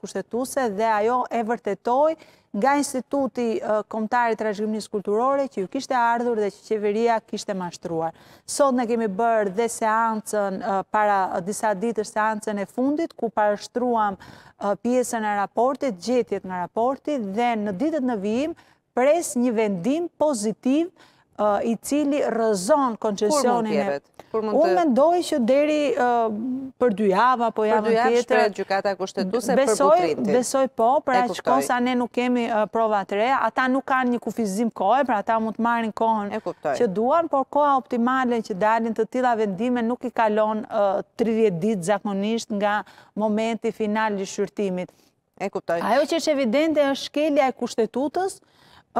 kushtetuse dhe ajo e vërtetoj nga instituti komtari të kulturore që ju kishte ardhur dhe që qeveria kishte mashtruar. Sot në kemi bërë dhe seancën para disa ditër seancën e fundit ku parashtruam pjesën e raportit, gjetjet në raportit dhe në ditët në vijim pres një vendim pozitiv i cili rëzon koncesionin e... Kur mund tjeret? Unë mendoj që deri për dy java, po javën tjetër... Për dy javë shpre gjukata kushtetuse për butrinti. Besoj po, për e që konsa ne nuk kemi prova të reja, ata nuk kanë një kufizim kohë, për ata mund të marrin kohën që duan, por koha optimale që dalin të tila vendime nuk i kalon 30 ditë zakonisht nga momenti final i shqyrtimit. E kuptoj. Ajo që është evidente është shkelja e kushtetutës,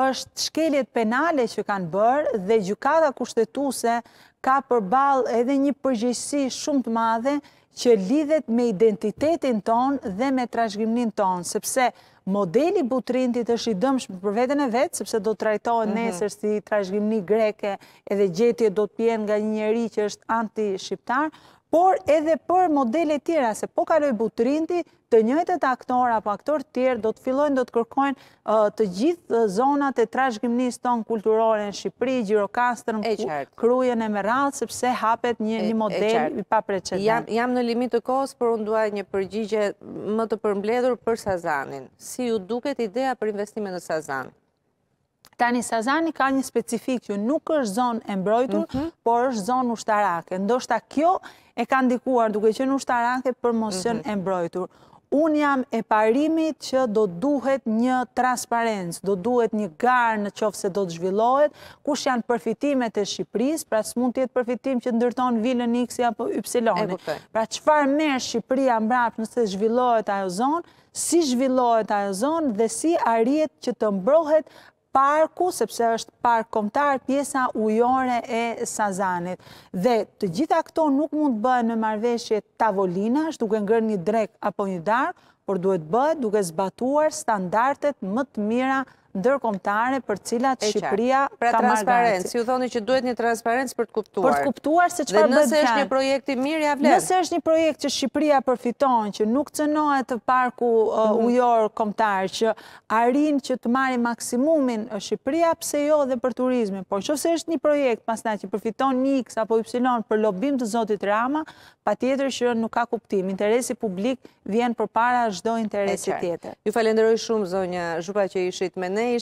është shkeljet penale që kanë bërë dhe gjukata kushtetuse ka përbal edhe një përgjësi shumë të madhe që lidhet me identitetin ton dhe me trajshgjimnin ton, sepse modeli butrindit është i dëmsh për vetën e vetë, sepse do të trajtojë mhm. nesër si trajshgjimni greke edhe gjetje do të pjenë nga një njeri që është anti shqiptar Por edhe për modele tjera, se po kaloj butrinti, të njëjtët aktor apo aktor tjerë do të fillojnë, do të kërkojnë të gjithë zonat e trajshgjimnis tonë kulturore në Shqipëri, Gjirokastrën, Krujën në Meralë, sepse hapet një model i pa preqetan limit të kohës, por unë duaj një përgjigje më të përmbledhur për Sazanin. Si ju duket idea për investime në Sazan? Tani, Sazani ka një specifik që nuk është zonë e mbrojtur, mhm. por është zonë ushtarake. Ndo shta kjo e ka ndikuar duke që në ushtarake për mosën mhm. e mbrojtur unë jam e parimit që do duhet një transparencë, do duhet një garë në qofë se do të zhvillohet, kush janë përfitimet e Shqipëris, pra së mund tjetë përfitim që ndërton vilën X apo y Ypsiloni. Pra qëfar merë Shqipëria mbrapë nëse zhvillohet ajo zonë, si zhvillohet ajo zonë dhe si arjet që të mbrohet parku, sepse është park komtar, pjesa ujore e Sazanit. Dhe të gjitha këto nuk mund bëhe në marveshje tavolina, është duke ngërë një drek apo një darë, por duhet bëhe duke zbatuar standartet më të mira dërkomtare për cilat Shqipëria pra ka marrëdhënë. Si u thoni që duhet një transparencë për të kuptuar. Për të kuptuar se çfarë bëhet. Nëse është një projekt i mirë ja vlen. Nëse është një projekt që Shqipëria përfiton, që nuk cënohet të parku uh, mhm. ujor kombëtar, që arrin që të marrë maksimumin uh, Shqipëria, pse jo edhe për turizmin. Por nëse është një projekt pastaj që përfiton x apo y për lobim të Zotit Rama, patjetër që nuk ka kuptim. Interesi publik vjen përpara çdo interesi tjetër. Ju falenderoj shumë zonja Zhupa që ishit me ne.